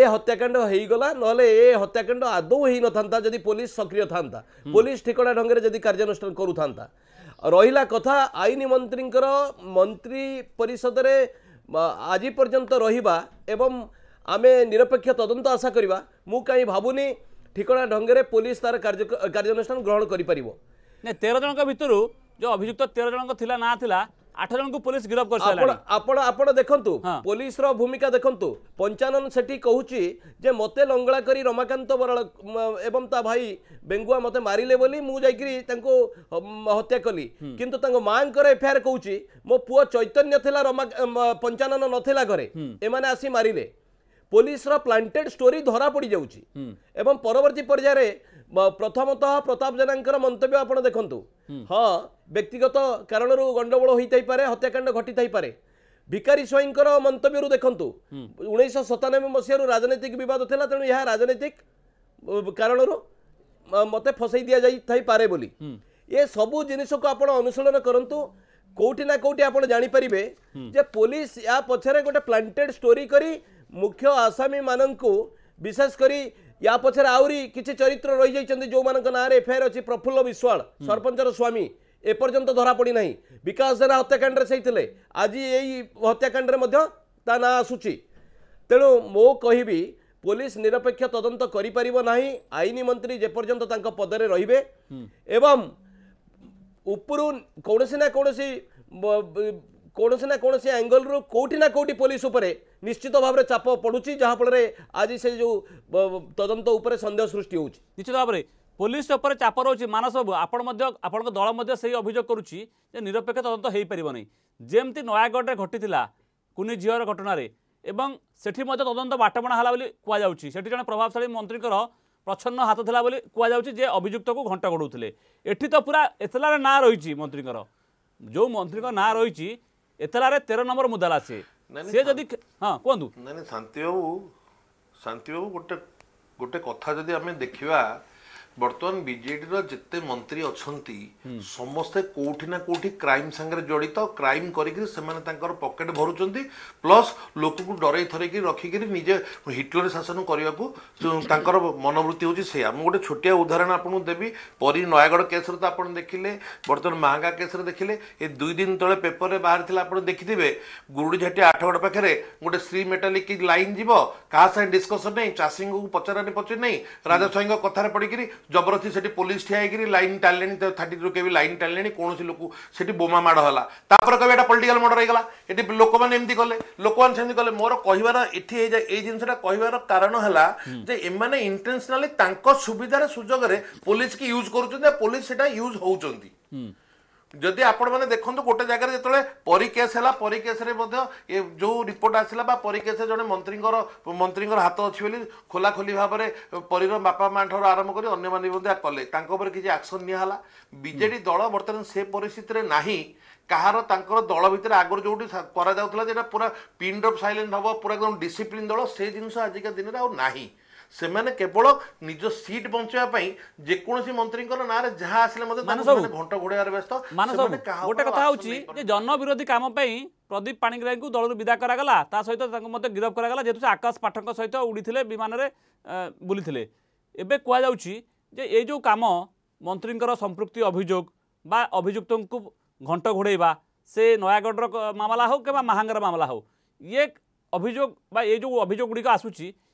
S2: এ হত্যাকাণ্ড হয়েগলা নহলে এ হত্যাকাণ্ড আদৌ হয়ে নথান্তা যদি পুলিশ সক্রিয় থান্তা পুলিশ ঠিকনা ঢঙ্গে যদি কার্যানুষ্ঠান করুথান্তা রহিলা কথা আইন মন্ত্রীঙ্কর মন্ত্রী পরিষদরে আজি পর্যন্ত রহিবা এবং আমি নিরপেক্ষ তদন্ত আশা করা মু কাই ভাবুনি ঠিকনা ঢঙ্গে পুলিশ তার কার্যানুষ্ঠান গ্রহণ করে পার
S1: তের জনক ভিতর যে অভিযুক্ত তের জনক লা না লা आठ जन पुलिस गिरफ्त कर देखु पुलिस भूमिका देखु पंचानन सेठी कहि जे मते
S2: लंगला करी रमाकांत बराल एवं ता भाई बेंगुआ मते मारे मुझे तंको हत्या कली किंतु तंको माँ एफआईआर कौच मो पु चैतन्य रमा पंचानन नाला घरे आसी मारे पुलिस प्लांटेड स्टोरी धरा पड़ जाऊँगी परवर्ती पर्यायर ପ୍ରଥମତଃ ପ୍ରତାପ ଜେନାଙ୍କର ମନ୍ତବ୍ୟ ଆପଣ ଦେଖନ୍ତୁ ହଁ ବ୍ୟକ୍ତିଗତ କାରଣରୁ ଗଣ୍ଡଗୋଳ ହୋଇଥାଇପାରେ ହତ୍ୟାକାଣ୍ଡ ଘଟିଥାଇପାରେ ଭିକାରୀ ସ୍ୱାଇଁଙ୍କର ମନ୍ତବ୍ୟରୁ ଦେଖନ୍ତୁ ଉଣେଇଶହ ସତାନବେ ମସିହାରୁ ରାଜନୈତିକ ବିବାଦ ଥିଲା ତେଣୁ ଏହା ରାଜନୈତିକ କାରଣରୁ ମୋତେ ଫସାଇ ଦିଆଯାଇଥାଇପାରେ ବୋଲି ଏ ସବୁ ଜିନିଷକୁ ଆପଣ ଅନୁସରଣ କରନ୍ତୁ କେଉଁଠି ନା କେଉଁଠି ଆପଣ ଜାଣିପାରିବେ ଯେ ପୋଲିସ ୟା ପଛରେ ଗୋଟେ ପ୍ଲାଣ୍ଟେଡ଼ ଷ୍ଟୋରି କରି ମୁଖ୍ୟ ଆସାମୀମାନଙ୍କୁ ବିଶେଷ କରି ୟା ପଛରେ ଆହୁରି କିଛି ଚରିତ୍ର ରହିଯାଇଛନ୍ତି ଯେଉଁମାନଙ୍କ ନାଁରେ ଏଫଆଇଆର୍ ଅଛି ପ୍ରଫୁଲ୍ଲ ବିଶ୍ୱାଳ ସରପଞ୍ଚର ସ୍ୱାମୀ ଏପର୍ଯ୍ୟନ୍ତ ଧରାପଡ଼ି ନାହିଁ ବିକାଶ ଜେନା ହତ୍ୟାକାଣ୍ଡରେ ସେଇଥିଲେ ଆଜି ଏଇ ହତ୍ୟାକାଣ୍ଡରେ ମଧ୍ୟ ତା ନାଁ ଆସୁଛି ତେଣୁ ମୁଁ କହିବି ପୋଲିସ ନିରପେକ୍ଷ ତଦନ୍ତ କରିପାରିବ ନାହିଁ ଆଇନ ମନ୍ତ୍ରୀ ଯେପର୍ଯ୍ୟନ୍ତ ତାଙ୍କ ପଦରେ ରହିବେ ଏବଂ ଉପରୁ କୌଣସି ନା କୌଣସି କୌଣସି ନା କୌଣସି ଆଙ୍ଗଲରୁ କେଉଁଠି ନା କେଉଁଠି ପୋଲିସ ଉପରେ ନିଶ୍ଚିତ ଭାବରେ ଚାପ ପଡ଼ୁଛି ଯାହାଫଳରେ ଆଜି ସେ ଯେଉଁ
S1: ତଦନ୍ତ ଉପରେ ସନ୍ଦେହ ସୃଷ୍ଟି ହେଉଛି ନିଶ୍ଚିତ ଭାବରେ ପୋଲିସ ଉପରେ ଚାପ ରହୁଛି ମାନସ ବାବୁ ଆପଣ ମଧ୍ୟ ଆପଣଙ୍କ ଦଳ ମଧ୍ୟ ସେହି ଅଭିଯୋଗ କରୁଛି ଯେ ନିରପେକ୍ଷ ତଦନ୍ତ ହୋଇପାରିବ ନାହିଁ ଯେମିତି ନୟାଗଡ଼ରେ ଘଟିଥିଲା କୁନି ଝିଅର ଘଟଣାରେ ଏବଂ ସେଠି ମଧ୍ୟ ତଦନ୍ତ ବାଟବଣା ହେଲା ବୋଲି କୁହାଯାଉଛି ସେଠି ଜଣେ ପ୍ରଭାବଶାଳୀ ମନ୍ତ୍ରୀଙ୍କର ପ୍ରଚ୍ଛନ୍ନ ହାତ ଥିଲା ବୋଲି କୁହାଯାଉଛି ଯେ ଅଭିଯୁକ୍ତକୁ ଘଣ୍ଟ ଗଢ଼ଉଥିଲେ ଏଠି ତ ପୁରା ଏତଲାରେ ନାଁ ରହିଛି ମନ୍ତ୍ରୀଙ୍କର ଯେଉଁ ମନ୍ତ୍ରୀଙ୍କ ନାଁ ରହିଛି ଏତଲାରେ ତେର ନମ୍ବର ମୁଦାଲା ସିଏ ସେ ଯଦି ହଁ କୁହନ୍ତୁ ନାଇଁ ଶାନ୍ତି ବାବୁ ଶାନ୍ତି ବାବୁ ଗୋଟେ
S4: ଗୋଟେ କଥା ଯଦି ଆମେ ଦେଖିବା ବର୍ତ୍ତମାନ ବିଜେଡିର ଯେତେ ମନ୍ତ୍ରୀ ଅଛନ୍ତି ସମସ୍ତେ କୋଉଠି ନା କୋଉଠି କ୍ରାଇମ୍ ସାଙ୍ଗରେ ଜଡ଼ିତ କ୍ରାଇମ୍ କରିକିରି ସେମାନେ ତାଙ୍କର ପକେଟ୍ ଭରୁଛନ୍ତି ପ୍ଲସ୍ ଲୋକଙ୍କୁ ଡରେଇ ଥରେଇକି ରଖିକିରି ନିଜେ ହିଟଲର ଶାସନ କରିବାକୁ ତାଙ୍କର ମନୋବୃତ୍ତି ହେଉଛି ସେଇଆ ମୁଁ ଗୋଟେ ଛୋଟିଆ ଉଦାହରଣ ଆପଣଙ୍କୁ ଦେବି ପରୀ ନୟାଗଡ଼ କେସ୍ରେ ତ ଆପଣ ଦେଖିଲେ ବର୍ତ୍ତମାନ ମାହାଙ୍ଗା କେସ୍ରେ ଦେଖିଲେ ଏ ଦୁଇ ଦିନ ତଳେ ପେପରରେ ବାହାରିଥିଲା ଆପଣ ଦେଖିଥିବେ ଗୁରୁଡ଼ିଝାଟି ଆଠଗଡ଼ ପାଖରେ ଗୋଟେ ଶ୍ରୀ ମେଟାଲିକ୍ ଲାଇନ୍ ଯିବ କାହା ସାଙ୍ଗେ ଡିସ୍କସନ୍ ନାହିଁ ଚାଷୀଙ୍କୁ ପଚରାନି ପଚାରି ନାହିଁ ରାଜା ସ୍ୱାଇଁଙ୍କ କଥାରେ ପଡ଼ିକିରି ଜବରଦସ୍ତି ସେଠି ପୋଲିସ ଠିଆ ହେଇକିରି ଲାଇନ୍ ଟାଣିଲେଣି ଥାର୍ଟି ଟୁ କେବେ ଲାଇନ ଟାଣିଲେଣି କୌଣସି ଲୋକ ସେଠି ବୋମା ମାଡ଼ ହେଲା ତାପରେ କେବେ ଏଇଟା ପଲିଟିକାଲ୍ ମର୍ଡର ହେଇଗଲା ଏଠି ଲୋକମାନେ ଏମିତି କଲେ ଲୋକମାନେ ସେମିତି କଲେ ମୋର କହିବାର ଏଠି ହେଇଯାଏ ଏଇ ଜିନିଷଟା କହିବାର କାରଣ ହେଲା ଯେ ଏମାନେ ଇଣ୍ଟେନ୍ସନାଲି ତାଙ୍କ ସୁବିଧାରେ ସୁଯୋଗରେ ପୋଲିସ କି ୟୁଜ୍ କରୁଛନ୍ତି ପୋଲିସ ସେଇଟା ୟୁଜ୍ ହେଉଛନ୍ତି ଯଦି ଆପଣମାନେ ଦେଖନ୍ତୁ ଗୋଟେ ଜାଗାରେ ଯେତେବେଳେ ପରୀ କେସ୍ ହେଲା ପରୀ କେସ୍ରେ ମଧ୍ୟ ଏ ଯେଉଁ ରିପୋର୍ଟ ଆସିଲା ବା ପରୀ କେସ୍ରେ ଜଣେ ମନ୍ତ୍ରୀଙ୍କର ମନ୍ତ୍ରୀଙ୍କର ହାତ ଅଛି ବୋଲି ଖୋଲାଖୋଲି ଭାବରେ ପରୀର ବାପା ମାଆଠାରୁ ଆରମ୍ଭ କରି ଅନ୍ୟମାନେ ମଧ୍ୟ କଲେ ତାଙ୍କ ଉପରେ କିଛି ଆକ୍ସନ୍ ନିଆହେଲା ବିଜେଡ଼ି ଦଳ ବର୍ତ୍ତମାନ ସେ ପରିସ୍ଥିତିରେ ନାହିଁ କାହାର ତାଙ୍କର ଦଳ ଭିତରେ ଆଗରୁ ଯେଉଁଠି କରାଯାଉଥିଲା ଯେ ପୁରା ପିନ୍ ଅଫ୍ ସାଇଲେଣ୍ଟ ହେବ ପୁରା ଡିସିପ୍ଲିନ୍ ଦଳ ସେ ଜିନିଷ ଆଜିକା ଦିନରେ ଆଉ ନାହିଁ ସେମାନେ କେବଳ ନିଜ ସିଟ୍ ବଞ୍ଚାଇବା ପାଇଁ ଯେକୌଣସି ମନ୍ତ୍ରୀଙ୍କର ନାଁରେ ଯାହା ଆସିଲେ ମଧ୍ୟ ଘଣ୍ଟ ଘୋଡ଼େଇବାରେ ବ୍ୟସ୍ତ ଗୋଟେ କଥା ହେଉଛି
S1: ଯେ ଜନବିରୋଧୀ କାମ ପାଇଁ ପ୍ରଦୀପ ପାଣିଗ୍ରାହୀଙ୍କୁ ଦଳରୁ ବିଦା କରାଗଲା ତା ସହିତ ତାଙ୍କୁ ମଧ୍ୟ ଗିରଫ କରାଗଲା ଯେହେତୁ ସେ ଆକାଶ ପାଠଙ୍କ ସହିତ ଉଡ଼ିଥିଲେ ବିମାନରେ ବୁଲିଥିଲେ ଏବେ କୁହାଯାଉଛି ଯେ ଏଇ ଯେଉଁ କାମ ମନ୍ତ୍ରୀଙ୍କର ସମ୍ପୃକ୍ତି ଅଭିଯୋଗ ବା ଅଭିଯୁକ୍ତଙ୍କୁ ଘଣ୍ଟ ଘୋଡ଼େଇବା ସେ ନୟାଗଡ଼ର ମାମଲା ହେଉ କିମ୍ବା ମାହାଙ୍ଗର ମାମଲା ହେଉ ଇଏ ଅଭିଯୋଗ ବା ଏଇ ଯେଉଁ ଅଭିଯୋଗ ଗୁଡ଼ିକ ଆସୁଛି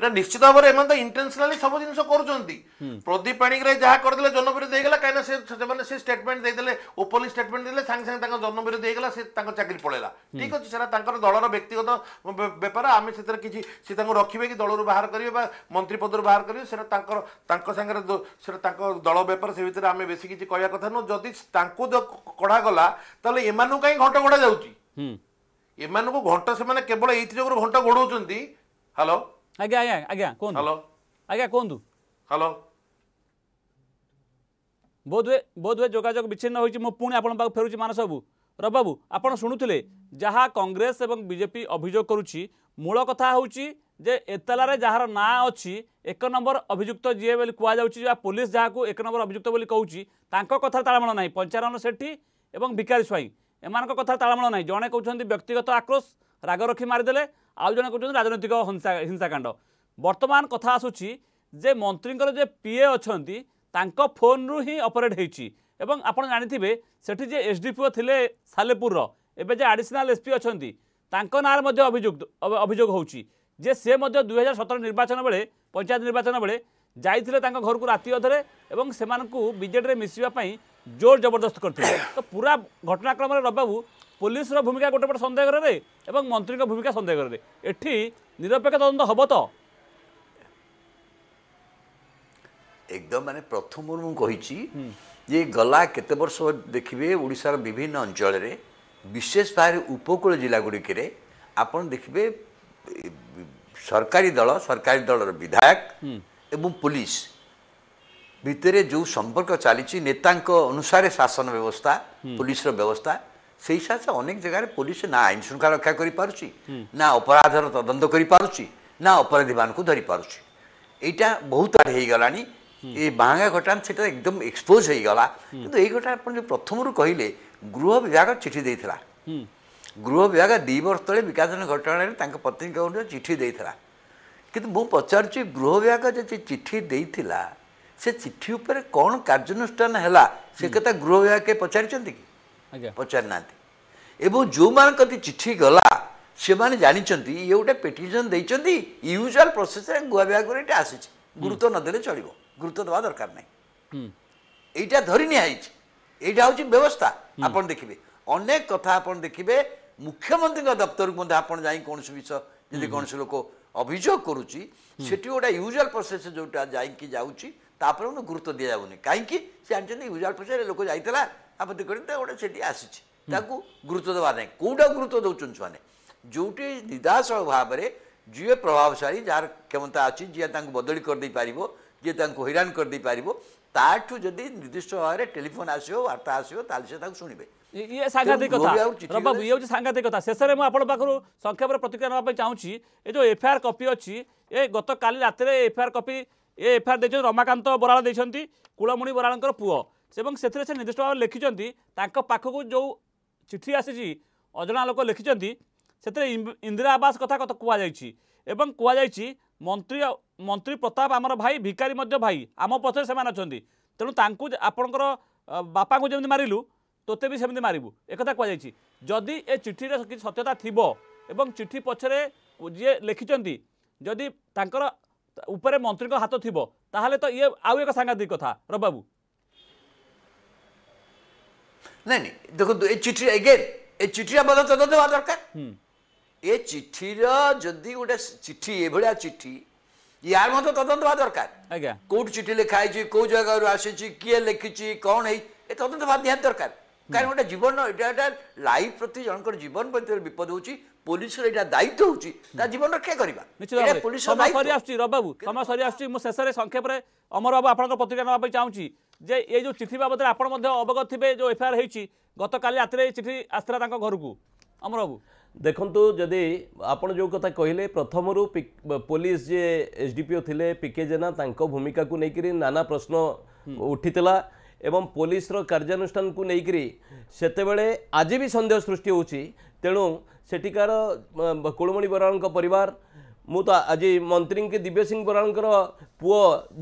S4: এটা ନିଶ୍ଚିତ ଭାବରେ ଏମାନେ ତ ଇଣ୍ଟେନସନାଲି ସବୁ ଜିନିଷ କରୁଛନ୍ତି ପ୍ରଦୀପ ପାଣିଗ୍ରାହୀ ଯାହା କରିଦେଲେ ଜନବିରୋଧୀ ହେଇଗଲା କାହିଁକିନା ସେ ସେମାନେ ସେ ଷ୍ଟେଟମେଣ୍ଟ ଦେଇଦେଲେ ଓପନଲି ଷ୍ଟେଟମେଣ୍ଟ ଦେଲେ ସାଙ୍ଗେ ସାଙ୍ଗେ ତାଙ୍କ ଜନବିରୋଧୀ ହେଇଗଲା ସେ ତାଙ୍କ ଚାକିରି ପଳେଇଲା ଠିକ୍ ଅଛି ସେଟା ତାଙ୍କର ଦଳର ବ୍ୟକ୍ତିଗତ ବେପାର ଆମେ ସେଥିରେ କିଛି ସେ ତାଙ୍କୁ ରଖିବେ କି ଦଳରୁ ବାହାର କରିବେ ବା ମନ୍ତ୍ରୀ ପଦରୁ ବାହାର କରିବେ ସେଟା ତାଙ୍କର ତାଙ୍କ ସାଙ୍ଗରେ ସେଟା ତାଙ୍କ ଦଳ ବେପାର ସେ ଭିତରେ ଆମେ ବେଶୀ କିଛି କହିବା କଥା ନୁହଁ ଯଦି ତାଙ୍କୁ କଢ଼ାଗଲା ତାହେଲେ ଏମାନଙ୍କୁ କାହିଁ ଘଣ୍ଟ ଘୋଡ଼ା ଯାଉଛି ଏମାନଙ୍କୁ ଘଣ୍ଟ ସେମାନେ କେବଳ ଏଇଥି ଯୋଗୁଁ ଘଣ୍ଟ ଘୋଡ଼ଉଛନ୍ତି
S1: ହ୍ୟାଲୋ ଆଜ୍ଞା ଆଜ୍ଞା ଆଜ୍ଞା କୁହନ୍ତୁ ହ୍ୟାଲୋ ଆଜ୍ଞା କୁହନ୍ତୁ ହ୍ୟାଲୋ ବୋଧହୁଏ ବୋଧହୁଏ ଯୋଗାଯୋଗ ବିଚ୍ଛିନ୍ନ ହୋଇଛି ମୁଁ ପୁଣି ଆପଣଙ୍କ ପାଖକୁ ଫେରୁଛି ମାନସବାବୁ ରବାବୁ ଆପଣ ଶୁଣୁଥିଲେ ଯାହା କଂଗ୍ରେସ ଏବଂ ବିଜେପି ଅଭିଯୋଗ କରୁଛି ମୂଳ କଥା ହେଉଛି ଯେ ଏତଲାରେ ଯାହାର ନାଁ ଅଛି ଏକ ନମ୍ବର ଅଭିଯୁକ୍ତ ଯିଏ ବୋଲି କୁହାଯାଉଛି ବା ପୋଲିସ ଯାହାକୁ ଏକ ନମ୍ବର ଅଭିଯୁକ୍ତ ବୋଲି କହୁଛି ତାଙ୍କ କଥାରେ ତାଳମେଳ ନାହିଁ ପଞ୍ଚାରଣ ସେଠୀ ଏବଂ ଭିକାରୀ ସ୍ୱାଇଁ ଏମାନଙ୍କ କଥାରେ ତାଳମେଳ ନାହିଁ ଜଣେ କହୁଛନ୍ତି ବ୍ୟକ୍ତିଗତ ଆକ୍ରୋଶ ରାଗ ରଖି ମାରିଦେଲେ ଆଉ ଜଣେ କରୁଛନ୍ତି ରାଜନୈତିକ ହିଂସା ହିଂସାକାଣ୍ଡ ବର୍ତ୍ତମାନ କଥା ଆସୁଛି ଯେ ମନ୍ତ୍ରୀଙ୍କର ଯେ ପିଏ ଅଛନ୍ତି ତାଙ୍କ ଫୋନ୍ରୁ ହିଁ ଅପରେଟ୍ ହେଇଛି ଏବଂ ଆପଣ ଜାଣିଥିବେ ସେଠି ଯେ ଏସ୍ ଡି ପି ଓ ଥିଲେ ସାଲେପୁରର ଏବେ ଯେ ଆଡ଼ିସନାଲ୍ ଏସ୍ପି ଅଛନ୍ତି ତାଙ୍କ ନାଁରେ ମଧ୍ୟ ଅଭିଯୋଗ ଅଭିଯୋଗ ହେଉଛି ଯେ ସେ ମଧ୍ୟ ଦୁଇହଜାର ସତର ନିର୍ବାଚନ ବେଳେ ପଞ୍ଚାୟତ ନିର୍ବାଚନ ବେଳେ ଯାଇଥିଲେ ତାଙ୍କ ଘରକୁ ରାତି ଅଧରେ ଏବଂ ସେମାନଙ୍କୁ ବିଜେଡ଼ିରେ ମିଶିବା ପାଇଁ ଜୋର ଜବରଦସ୍ତ କରିଥିଲେ ତ ପୁରା ଘଟଣାକ୍ରମରେ ରବିବାବୁ পুলিশর ভূমিকা গোটে পটে সন্দেহরে এবং মন্ত্রীর ভূমিকা সন্দেহরে এটি নিরপেক্ষ তদন্ত হব তো
S3: একদম মানে প্রথমর মু কইছি যে গলা কেতে বর্ষ দেখিবে ওড়িশার বিভিন্ন অঞ্চলরে বিশেষ ভাবে উপকূল জেলাগুড়িকে আপনার দেখবে সরকারি দল সরকারি দলর বিধায়ক এবং পুলিশ ভিতরে যে সম্পর্ক চালিছি নেতাঙ্ক অনুসারে শাসন ব্যবস্থা পুলিশর ব্যবস্থা ସେଇ ସକାଶେ ଅନେକ ଜାଗାରେ ପୋଲିସ ନା ଆଇନ ଶୃଙ୍ଖଳା ରକ୍ଷା କରିପାରୁଛି ନା ଅପରାଧର ତଦନ୍ତ କରିପାରୁଛି ନା ଅପରାଧୀମାନଙ୍କୁ ଧରିପାରୁଛି ଏଇଟା ବହୁତ ଆଡ଼େ ହେଇଗଲାଣି ଏ ମାହାଙ୍ଗା ଘଟଣା ସେଟା ଏକଦମ ଏକ୍ସପୋଜ ହେଇଗଲା କିନ୍ତୁ ଏଇ ଘଟଣା ଆପଣ ଯେଉଁ ପ୍ରଥମରୁ କହିଲେ ଗୃହ ବିଭାଗ ଚିଠି ଦେଇଥିଲା ଗୃହ ବିଭାଗ ଦୁଇ ବର୍ଷ ତଳେ ବିକାଶନ ଘଟଣାରେ ତାଙ୍କ ପତ୍ନୀଙ୍କ ଚିଠି ଦେଇଥିଲା କିନ୍ତୁ ମୁଁ ପଚାରୁଛି ଗୃହ ବିଭାଗ ଯଦି ଚିଠି ଦେଇଥିଲା ସେ ଚିଠି ଉପରେ କ'ଣ କାର୍ଯ୍ୟାନୁଷ୍ଠାନ ହେଲା ସେ କଥା ଗୃହ ବିଭାଗ କିଏ ପଚାରିଛନ୍ତି କି ପଚାରିନାହାନ୍ତି ଏବଂ ଯେଉଁମାନଙ୍କ କତି ଚିଠି ଗଲା ସେମାନେ ଜାଣିଛନ୍ତି ଇଏ ଗୋଟେ ପେଟିସନ୍ ଦେଇଛନ୍ତି ୟୁଜୁଆଲ୍ ପ୍ରୋସେସ୍ରେ ଗୁଆ ବିଭାଗରୁ ଏଇଟା ଆସିଛି ଗୁରୁତ୍ୱ ନ ଦେଲେ ଚଳିବ ଗୁରୁତ୍ୱ ଦେବା ଦରକାର ନାହିଁ এইটা ধরি নিয়া হয়েছে এইটা হচ্ছে ব্যবস্থা আপনার দেখবে অনেক কথা আপনার দেখবে মুখ্যমন্ত্রী দপ্তরক মধ্যে আপনার যাই কৌশি বিষয় যদি কৌশি লোক অভিযোগ করুচি সেটি গোটা ইউজুয়াল প্রসেস যেটা যাইকি যাচ্ছি তাপরে গুরুত্ব দিয়া যাওনি কী সে জাঁচান ইউজুয়াল প্রসেস লোক যাই ଆପତ୍ତି କରି ତା ଗୋଟେ ସେଠି ଆସିଛି ତାକୁ ଗୁରୁତ୍ୱ ଦେବା ନାହିଁ କେଉଁଟା ଗୁରୁତ୍ୱ ଦେଉଛନ୍ତି ସେମାନେ ଯେଉଁଠି ନିଦାସଳ ଭାବରେ ଯିଏ ପ୍ରଭାବଶାଳୀ ଯାହାର କ୍ଷମତା ଅଛି ଯିଏ ତାଙ୍କୁ ବଦଳି କରିଦେଇପାରିବ ଯିଏ ତାଙ୍କୁ ହଇରାଣ କରିଦେଇପାରିବ ତାଠୁ ଯଦି ନିର୍ଦ୍ଦିଷ୍ଟ ଭାବରେ ଟେଲିଫୋନ୍ ଆସିବ ବାର୍ତ୍ତା ଆସିବ ତାହେଲେ ସେ ତାକୁ ଶୁଣିବେ
S1: ଇଏ ସାଂଘାତିକ କଥା ଇଏ ହେଉଛି ସାଂଘାତିକ କଥା ଶେଷରେ ମୁଁ ଆପଣଙ୍କ ପାଖରୁ ସଂକ୍ଷେପରେ ପ୍ରତିକ୍ରିୟା ନେବା ପାଇଁ ଚାହୁଁଛି ଏ ଯେଉଁ ଏଫଆଇଆର୍ କପି ଅଛି ଏ ଗତକାଲି ରାତିରେ ଏଫଆଇଆର୍ କପି ଏ ଏଫଆଇଆର୍ ଦେଇଛନ୍ତି ରମାକାନ୍ତ ବରାଳ ଦେଇଛନ୍ତି କୁଳମଣି ବରାଳଙ୍କର ପୁଅ এবং ସେଥିରେ ସେ ନିର୍ଦ୍ଦିଷ୍ଟ ଭାବରେ ଲେଖିଛନ୍ତି ତାଙ୍କ ପାଖକୁ ଯେଉଁ ଚିଠି ଆସିଛି ଅଜଣା ଲୋକ ଲେଖିଛନ୍ତି ସେଥିରେ ଇନ୍ଦିରା ଆବାସ କଥା କୁହାଯାଇଛି ଏବଂ କୁହାଯାଇଛି ମନ୍ତ୍ରୀ ମନ୍ତ୍ରୀ ପ୍ରତାପ ଆମର ଭାଇ ଭିକାରୀ ମଧ୍ୟ ଭାଇ ଆମ ପଛରେ ସେମାନେ ଅଛନ୍ତି ତେଣୁ ତାଙ୍କୁ ଆପଣଙ୍କର ବାପାଙ୍କୁ ଯେମିତି ମାରିଲୁ ତୋତେ ବି ସେମିତି ମାରିବୁ ଏକଥା କୁହାଯାଇଛି ଯଦି ଏ ଚିଠିର କିଛି ସତ୍ୟତା ଥିବ ଏବଂ ଚିଠି ପଛରେ ଯିଏ ଲେଖିଛନ୍ତି ଯଦି ତାଙ୍କର ଉପରେ ମନ୍ତ୍ରୀଙ୍କ ହାତ ଥିବ ତାହେଲେ ତ ଇଏ ଆଉ ଏକ ସାଂଘାତିକ କଥା
S3: ରବାବୁ ନାଇଁ ନାଇଁ ଦେଖନ୍ତୁ ଏ ଚିଠି ଏଗେନ୍ ଏ ଚିଠିର ମଧ୍ୟ ତଦନ୍ତ ହେବା ଦରକାର ଏ ଚିଠିର ଯଦି ଗୋଟେ ଚିଠି ଏଭଳିଆ ଚିଠି ইয়ার মতো তদন্ত হওয়া দরকার কোটি চিঠি লেখা হয়েছি কেউ জায়গার আসিছি কি লিখিছি কণ হই তদন্ত হওয়া নিহতি দরকার কারণ গোটা জীবন এটা একটা লাইফ প্রতি জনকর জীবন প্রতি বিপদ হচ্ছে পুলিশর এটা দায়িত্ব হচ্ছে তা জীবন রক্ষা
S1: করা পুলিশ সরি আসছি রবাবু সময় সরি আসছি মু শেষে সংক্ষেপে অমর বাবু আপনার প্রতিক্রিয়া নেওয়া চাহুছি ଯେ ଏ ଯେଉଁ ଚିଠି ବାବଦରେ ଆପଣ ମଧ୍ୟ ଅବଗତ ଥିବେ ଯେଉଁ ଏଫଆଇଆର ହେଇଛି ଗତକାଲି ରାତିରେ ଏ ଚିଠି ଆସିଥିଲା ତାଙ୍କ ଘରକୁ ଅମର ବାବୁ ଦେଖନ୍ତୁ ଯଦି ଆପଣ ଯେଉଁ କଥା କହିଲେ ପ୍ରଥମରୁ
S2: ପୋଲିସ ଯିଏ ଏସ୍ ଥିଲେ ପି ଜେନା ତାଙ୍କ ଭୂମିକାକୁ ନେଇକରି ନାନା ପ୍ରଶ୍ନ ଉଠିଥିଲା ଏବଂ ପୋଲିସର କାର୍ଯ୍ୟାନୁଷ୍ଠାନକୁ ନେଇକରି ସେତେବେଳେ ଆଜି ବି ସନ୍ଦେହ ସୃଷ୍ଟି ହେଉଛି ତେଣୁ ସେଠିକାର କୁଳମଣି ବରାଳଙ୍କ ପରିବାର ମୁଁ ତ ଆଜି ମନ୍ତ୍ରୀଙ୍କି ଦିବ୍ୟସିଂ ବରାଳଙ୍କର ପୁଅ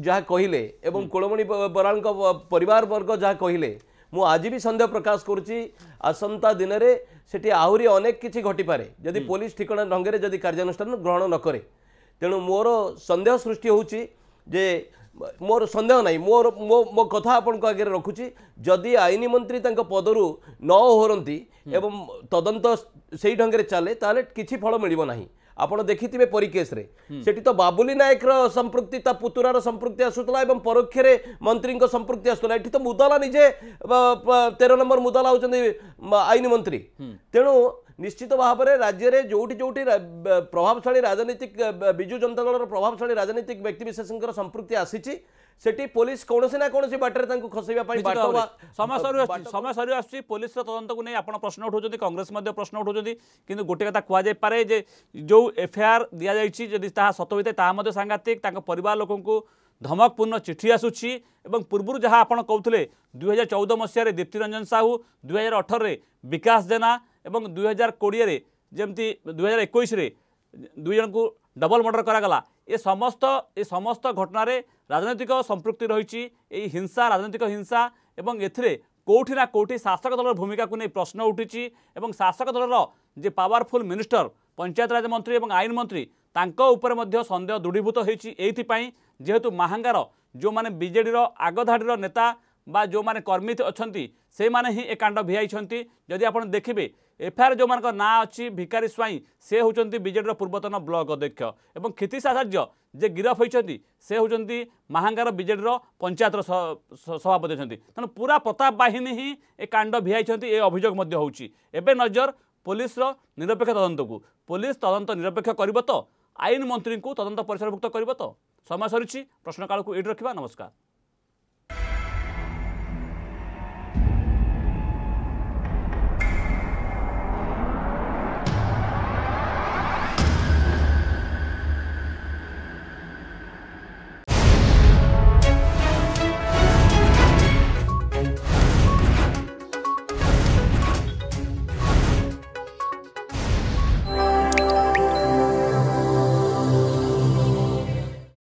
S2: ଯାହା କହିଲେ ଏବଂ କୁଳମଣି ବରାଳଙ୍କ ପରିବାରବର୍ଗ ଯାହା କହିଲେ ମୁଁ ଆଜି ବି ସନ୍ଦେହ ପ୍ରକାଶ କରୁଛି ଆସନ୍ତା ଦିନରେ ସେଠି ଆହୁରି ଅନେକ କିଛି ଘଟିପାରେ ଯଦି ପୋଲିସ ଠିକଣା ଢଙ୍ଗରେ ଯଦି କାର୍ଯ୍ୟାନୁଷ୍ଠାନ ଗ୍ରହଣ ନ କରେ ତେଣୁ ମୋର ସନ୍ଦେହ ସୃଷ୍ଟି ହେଉଛି ଯେ ମୋର ସନ୍ଦେହ ନାହିଁ ମୋର ମୋ ମୋ କଥା ଆପଣଙ୍କ ଆଗରେ ରଖୁଛି ଯଦି ଆଇନ ମନ୍ତ୍ରୀ ତାଙ୍କ ପଦରୁ ନ ଓହରନ୍ତି ଏବଂ ତଦନ୍ତ ସେଇ ଢଙ୍ଗରେ ଚାଲେ ତାହେଲେ କିଛି ଫଳ ମିଳିବ ନାହିଁ ଆପଣ ଦେଖିଥିବେ ପରୀ କେସ୍ରେ ସେଠି ତ ବାବୁଲି ନାୟକର ସମ୍ପୃକ୍ତି ତା ପୁତୁରାର ସମ୍ପୃକ୍ତି ଆସୁଥିଲା ଏବଂ ପରୋକ୍ଷରେ ମନ୍ତ୍ରୀଙ୍କ ସମ୍ପୃକ୍ତି ଆସୁଥିଲା ଏଠି ତ ମୁଦାଲା ନିଜେ ତେର ନମ୍ବର ମୁଦାଲା ହେଉଛନ୍ତି ଆଇନ ମନ୍ତ୍ରୀ ତେଣୁ ନିଶ୍ଚିତ ଭାବରେ ରାଜ୍ୟରେ ଯେଉଁଠି ଯେଉଁଠି ପ୍ରଭାବଶାଳୀ ରାଜନୈତିକ ବିଜୁ ଜନତା ଦଳର ପ୍ରଭାବଶାଳୀ ରାଜନୈତିକ ବ୍ୟକ୍ତିବିଶେଷଙ୍କର ସମ୍ପୃକ୍ତି ଆସିଛି ସେଠି ପୋଲିସ କୌଣସି ନା
S1: କୌଣସି ବାଟରେ ତାଙ୍କୁ ଖସେଇବା ପାଇଁ ବାଟ ସମୟ ସରି ସମୟ ସରି ଆସୁଛି ପୋଲିସର ତଦନ୍ତକୁ ନେଇ ଆପଣ ପ୍ରଶ୍ନ ଉଠାଉଛନ୍ତି କଂଗ୍ରେସ ମଧ୍ୟ ପ୍ରଶ୍ନ ଉଠାଉଛନ୍ତି କିନ୍ତୁ ଗୋଟେ କଥା କୁହାଯାଇପାରେ ଯେ ଯେଉଁ ଏଫଆଇଆର୍ ଦିଆଯାଇଛି ଯଦି ତାହା ସତ ହୋଇଥାଏ ତାହା ମଧ୍ୟ ସାଂଘାତିକ ତାଙ୍କ ପରିବାର ଲୋକଙ୍କୁ ଧମକପୂର୍ଣ୍ଣ ଚିଠି ଆସୁଛି ଏବଂ ପୂର୍ବରୁ ଯାହା ଆପଣ କହୁଥିଲେ ଦୁଇହଜାର ଚଉଦ ମସିହାରେ ଦୀପ୍ତିରଞ୍ଜନ ସାହୁ ଦୁଇହଜାର ଅଠରରେ ବିକାଶ ଜେନା ଏବଂ ଦୁଇହଜାର କୋଡ଼ିଏରେ ଯେମିତି ଦୁଇହଜାର ଏକୋଇଶରେ ଦୁଇ ଜଣଙ୍କୁ ডবল মর্ডর করা এ সমস্ত এ সমস্ত ঘটনার রাজনৈতিক সম্পৃক্তি রয়েছে এই হিংসা রাজনৈতিক হিংসা এবং এতে কোটি না কোটি শাসক দলর ভূমিকা নিয়ে প্রশ্ন উঠিছি এবং শাসক দলর যে পাওয়ারফুল মিনিষ্টর পঞ্চায়েত রাজ মন্ত্রী এবং আইন মন্ত্রী তাঙ্ক উপরে মধ্য সন্দেহ দূরীভূত হয়েছি এইপাই যেহেতু মাহাঙ্গার যে বিজেডির আগধাড়ির নেতা বা যে কর্মী অনেক সেইমানে হি এ কাণ্ড ভিয়াইছেন যদি আপনার দেখবে এফআইআর ଯେଉଁମାନଙ୍କ ନାଁ ଅଛି ଭିକାରୀ ସ୍ୱାଇଁ ସେ ହେଉଛନ୍ତି ବିଜେଡ଼ିର ପୂର୍ବତନ ବ୍ଲକ ଅଧ୍ୟକ୍ଷ ଏବଂ କ୍ଷିତିଶ ଆଚାର୍ଯ୍ୟ ଯେ ଗିରଫ ହୋଇଛନ୍ତି ସେ ହେଉଛନ୍ତି ମାହାଙ୍ଗାର ବିଜେଡ଼ିର ପଞ୍ଚାୟତର ସଭାପତି ଅଛନ୍ତି ତେଣୁ ପୁରା ପ୍ରତାପ ବାହିନୀ ହିଁ ଏ କାଣ୍ଡ ଭିଆଇଛନ୍ତି ଏ ଅଭିଯୋଗ ମଧ୍ୟ ହେଉଛି ଏବେ ନଜର ପୋଲିସର ନିରପେକ୍ଷ ତଦନ୍ତକୁ ପୋଲିସ ତଦନ୍ତ ନିରପେକ୍ଷ କରିବ ତ ଆଇନ ମନ୍ତ୍ରୀଙ୍କୁ ତଦନ୍ତ ପରିସରଭୁକ୍ତ କରିବ ତ ସମୟ ସରିଛି ପ୍ରଶ୍ନକାଳକୁ ଏଇଠି ରଖିବା ନମସ୍କାର